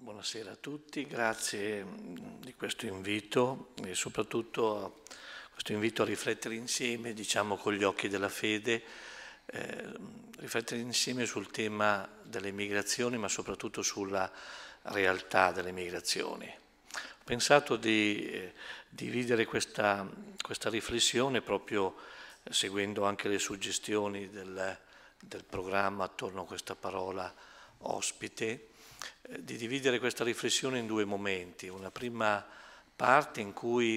Buonasera a tutti, grazie mm, di questo invito e soprattutto questo invito a riflettere insieme, diciamo con gli occhi della fede, eh, riflettere insieme sul tema delle migrazioni ma soprattutto sulla realtà delle migrazioni. Ho pensato di eh, dividere questa, questa, riflessione proprio seguendo anche le suggestioni del, del programma attorno a questa parola ospite eh, di dividere questa riflessione in due momenti. Una prima parte in cui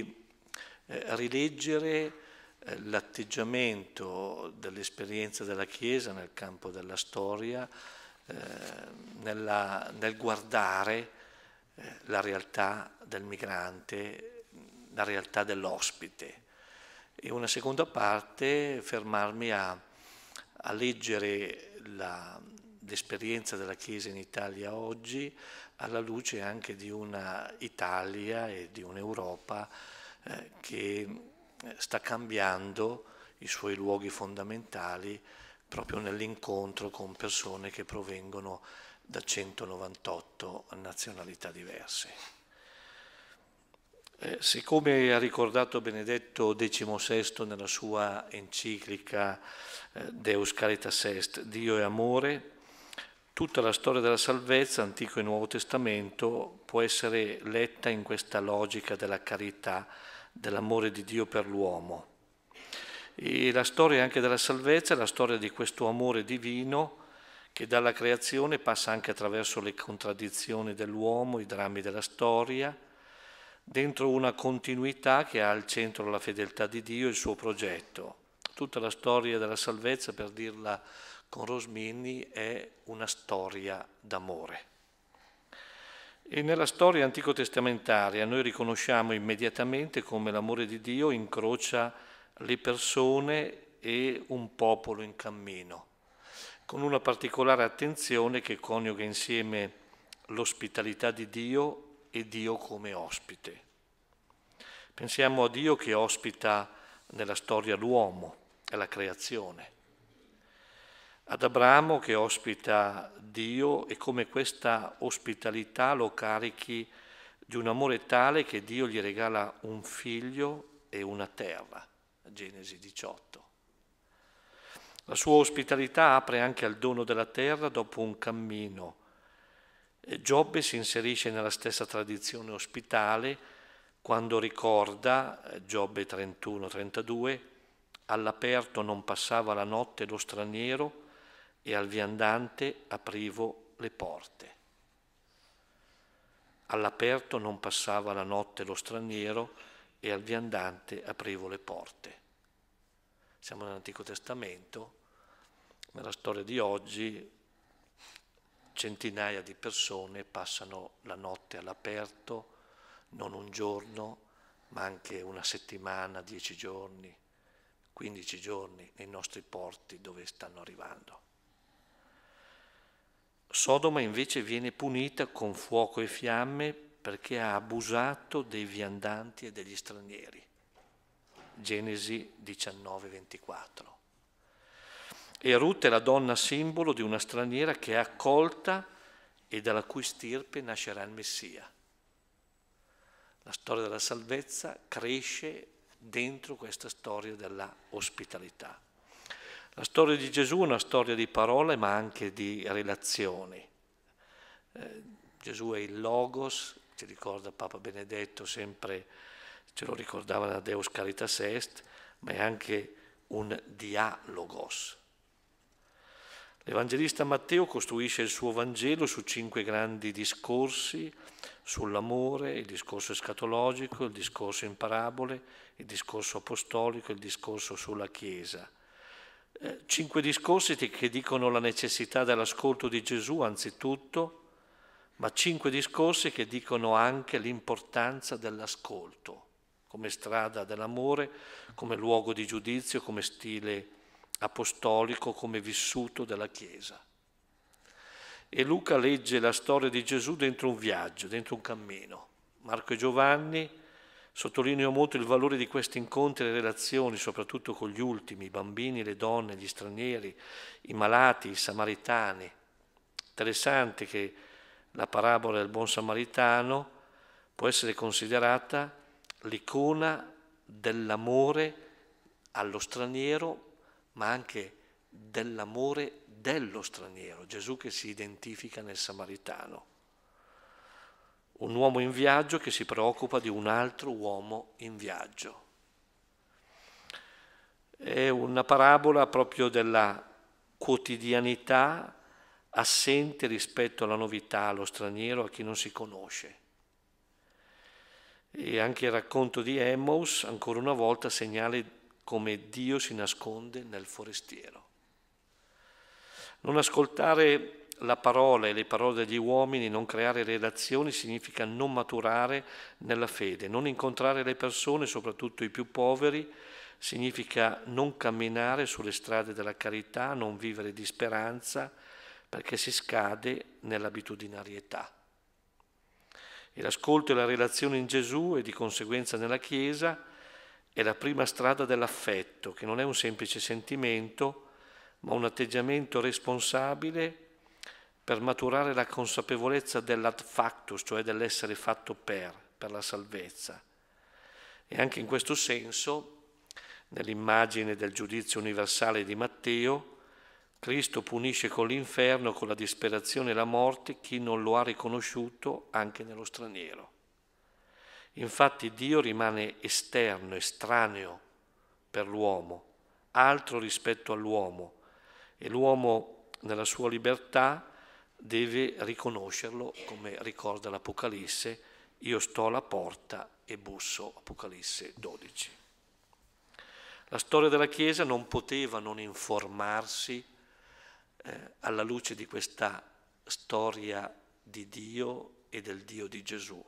eh, rileggere eh, l'atteggiamento dell'esperienza della Chiesa nel campo della storia, eh, nella, nel guardare eh, la realtà del migrante, la realtà dell'ospite. E una seconda parte fermarmi a, a leggere la, l'esperienza della Chiesa in Italia oggi alla luce anche di una Italia e di un'Europa eh, che eh, sta cambiando i suoi luoghi fondamentali proprio nell'incontro con persone che provengono da 198 nazionalità diverse. Eh, siccome ha ricordato Benedetto XVI nella sua enciclica Deus Caritas Est, Dio è amore, Tutta la storia della salvezza, Antico e Nuovo Testamento, può essere letta in questa logica della carità, dell'amore di Dio per l'uomo. E la storia anche della salvezza è la storia di questo amore divino che dalla creazione passa anche attraverso le contraddizioni dell'uomo, i drammi della storia, dentro una continuità che ha al centro la fedeltà di Dio e il suo progetto. Tutta la storia della salvezza, per dirla con Rosmini è una storia d'amore. E nella storia antico testamentaria noi riconosciamo immediatamente come l'amore di Dio incrocia le persone e un popolo in cammino, con una particolare attenzione che coniuga insieme l'ospitalità di Dio e Dio come ospite. Pensiamo a Dio che ospita nella storia l'uomo e la creazione ad Abramo che ospita Dio e come questa ospitalità lo carichi di un amore tale che Dio gli regala un figlio e una terra. Genesi 18. La sua ospitalità apre anche al dono della terra dopo un cammino. Giobbe si inserisce nella stessa tradizione ospitale quando ricorda, eh, Giobbe 31-32, all'aperto non passava la notte lo straniero, e al viandante aprivo le porte. All'aperto non passava la notte lo straniero e al viandante aprivo le porte. Siamo nell'Antico Testamento, nella storia di oggi centinaia di persone passano la notte all'aperto, non un giorno, ma anche una settimana, dieci giorni, quindici giorni nei nostri porti dove stanno arrivando. Sodoma invece viene punita con fuoco e fiamme perché ha abusato dei viandanti e degli stranieri. Genesi 19, 24. E Ruth è la donna simbolo di una straniera che è accolta e dalla cui stirpe nascerà il Messia. La storia della salvezza cresce dentro questa storia della ospitalità. La storia di Gesù è una storia di parole ma anche di relazioni. Eh, Gesù è il Logos, ci ricorda Papa Benedetto sempre, ce lo ricordava la Deus Caritas Est, ma è anche un dialogos. L'Evangelista Matteo costruisce il suo Vangelo su cinque grandi discorsi sull'amore, il discorso escatologico, il discorso in parabole, il discorso apostolico, il discorso sulla Chiesa cinque discorsi che dicono la necessità dell'ascolto di Gesù anzitutto, ma cinque discorsi che dicono anche l'importanza dell'ascolto come strada dell'amore, come luogo di giudizio, come stile apostolico, come vissuto della Chiesa. E Luca legge la storia di Gesù dentro un viaggio, dentro un cammino. Marco e Giovanni Sottolineo molto il valore di questi incontri e relazioni, soprattutto con gli ultimi, i bambini, le donne, gli stranieri, i malati, i samaritani. Interessante che la parabola del buon samaritano può essere considerata l'icona dell'amore allo straniero, ma anche dell'amore dello straniero, Gesù che si identifica nel samaritano un uomo in viaggio che si preoccupa di un altro uomo in viaggio. È una parabola proprio della quotidianità assente rispetto alla novità, allo straniero, a chi non si conosce. E anche il racconto di Emmaus, ancora una volta, segnala come Dio si nasconde nel forestiero. Non ascoltare la parola e le parole degli uomini, non creare relazioni significa non maturare nella fede, non incontrare le persone, soprattutto i più poveri, significa non camminare sulle strade della carità, non vivere di speranza, perché si scade nell'abitudinarietà. E l'ascolto e la relazione in Gesù e di conseguenza nella Chiesa è la prima strada dell'affetto, che non è un semplice sentimento, ma un atteggiamento responsabile per maturare la consapevolezza dell'ad factus, cioè dell'essere fatto per, per la salvezza. E anche in questo senso, nell'immagine del giudizio universale di Matteo, Cristo punisce con l'inferno, con la disperazione e la morte chi non lo ha riconosciuto anche nello straniero. Infatti Dio rimane esterno, estraneo per l'uomo, altro rispetto all'uomo, e l'uomo nella sua libertà deve riconoscerlo, come ricorda l'Apocalisse, io sto alla porta e busso, Apocalisse 12. La storia della Chiesa non poteva non informarsi eh, alla luce di questa storia di Dio e del Dio di Gesù.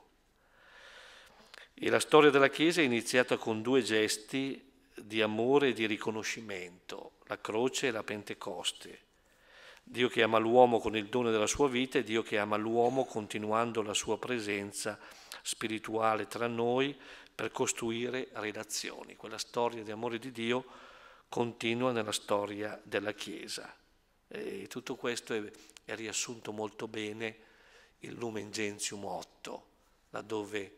E la storia della Chiesa è iniziata con due gesti di amore e di riconoscimento, la croce e la Pentecoste Dio che ama l'uomo con il dono della sua vita e Dio che ama l'uomo continuando la sua presenza spirituale tra noi per costruire relazioni. Quella storia di amore di Dio continua nella storia della Chiesa. E tutto questo è, è riassunto molto bene il Lumen Gentium 8, laddove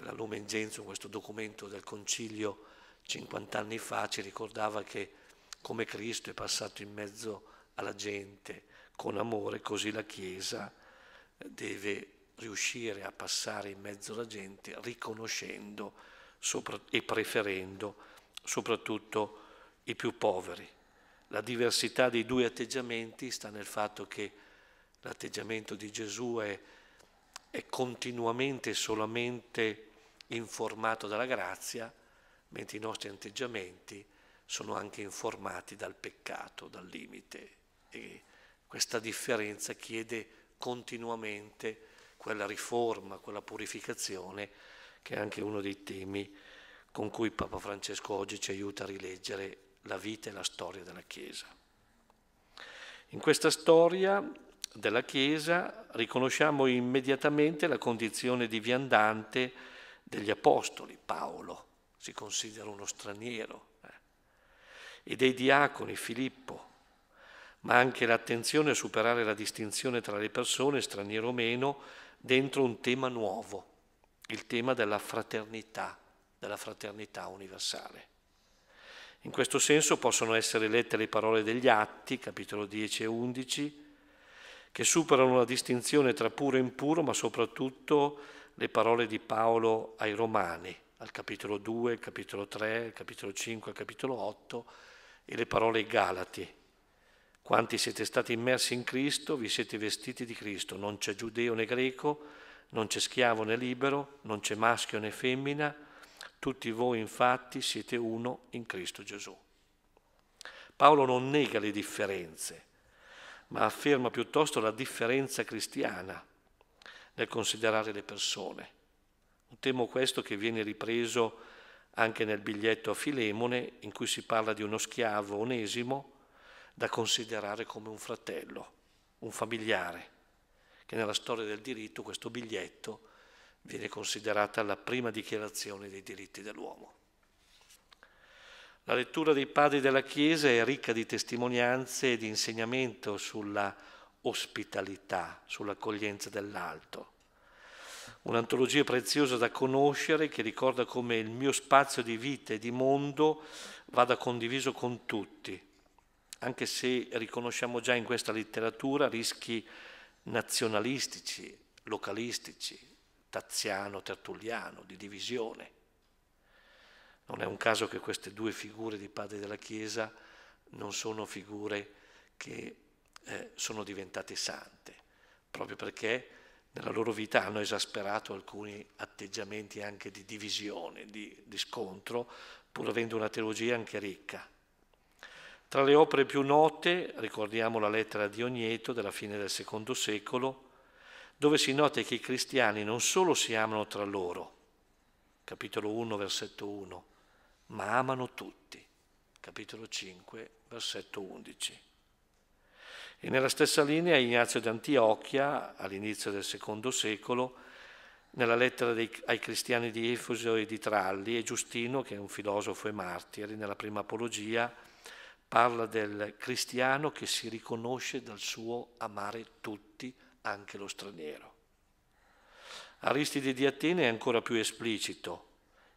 la Lumen Gentium, questo documento del Concilio 50 anni fa, ci ricordava che come Cristo è passato in mezzo a alla gente con amore, così la Chiesa deve riuscire a passare in mezzo alla gente riconoscendo e preferendo soprattutto i più poveri. La diversità dei due atteggiamenti sta nel fatto che l'atteggiamento di Gesù è, è continuamente solamente informato dalla grazia, mentre i nostri atteggiamenti sono anche informati dal peccato, dal limite, e questa differenza chiede continuamente quella riforma, quella purificazione, che è anche uno dei temi con cui Papa Francesco oggi ci aiuta a rileggere la vita e la storia della Chiesa. In questa storia della Chiesa riconosciamo immediatamente la condizione di viandante degli Apostoli, Paolo si considera uno straniero, eh, e dei diaconi, Filippo, ma anche l'attenzione a superare la distinzione tra le persone, straniero o meno, dentro un tema nuovo, il tema della fraternità, della fraternità universale. In questo senso possono essere lette le parole degli Atti, capitolo 10 e 11, che superano la distinzione tra puro e impuro, ma soprattutto le parole di Paolo ai Romani, al capitolo 2, capitolo 3, capitolo 5, capitolo 8, e le parole ai Galati, quanti siete stati immersi in Cristo, vi siete vestiti di Cristo. Non c'è giudeo né greco, non c'è schiavo né libero, non c'è maschio né femmina. Tutti voi infatti siete uno in Cristo Gesù. Paolo non nega le differenze, ma afferma piuttosto la differenza cristiana nel considerare le persone. Un tema questo che viene ripreso anche nel biglietto a Filemone, in cui si parla di uno schiavo onesimo da considerare come un fratello, un familiare, che nella storia del diritto questo biglietto viene considerata la prima dichiarazione dei diritti dell'uomo. La lettura dei padri della Chiesa è ricca di testimonianze e di insegnamento sulla ospitalità, sull'accoglienza dell'alto. Un'antologia preziosa da conoscere che ricorda come il mio spazio di vita e di mondo vada condiviso con tutti, anche se riconosciamo già in questa letteratura rischi nazionalistici, localistici, taziano, tertulliano, di divisione. Non è un caso che queste due figure di padre della Chiesa non sono figure che eh, sono diventate sante, proprio perché nella loro vita hanno esasperato alcuni atteggiamenti anche di divisione, di, di scontro, pur avendo una teologia anche ricca. Tra le opere più note ricordiamo la lettera di Ogneto della fine del secondo secolo, dove si nota che i cristiani non solo si amano tra loro, capitolo 1, versetto 1, ma amano tutti, capitolo 5, versetto 11. E nella stessa linea Ignazio di Antiochia, all'inizio del secondo secolo, nella lettera dei, ai cristiani di Efeso e di Tralli, e Giustino, che è un filosofo e martire, nella prima apologia, Parla del cristiano che si riconosce dal suo amare tutti, anche lo straniero. Aristide di Atene è ancora più esplicito.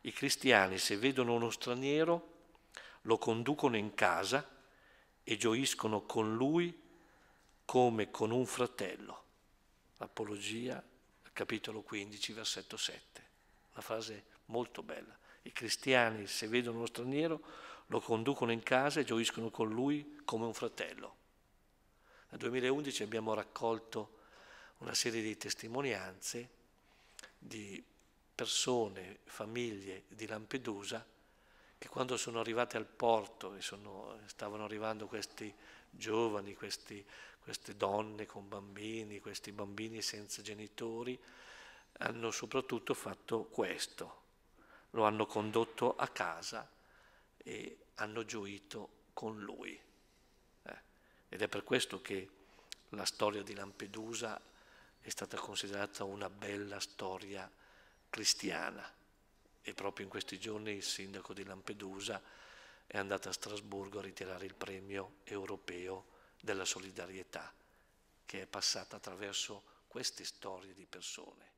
I cristiani, se vedono uno straniero, lo conducono in casa e gioiscono con lui come con un fratello. Apologia, capitolo 15, versetto 7. Una frase molto bella. I cristiani, se vedono uno straniero, lo conducono in casa e gioiscono con lui come un fratello. Nel 2011 abbiamo raccolto una serie di testimonianze di persone, famiglie di Lampedusa che quando sono arrivate al porto e sono, stavano arrivando questi giovani, questi, queste donne con bambini, questi bambini senza genitori, hanno soprattutto fatto questo, lo hanno condotto a casa e hanno gioito con lui. Eh, ed è per questo che la storia di Lampedusa è stata considerata una bella storia cristiana e proprio in questi giorni il sindaco di Lampedusa è andato a Strasburgo a ritirare il premio europeo della solidarietà che è passata attraverso queste storie di persone.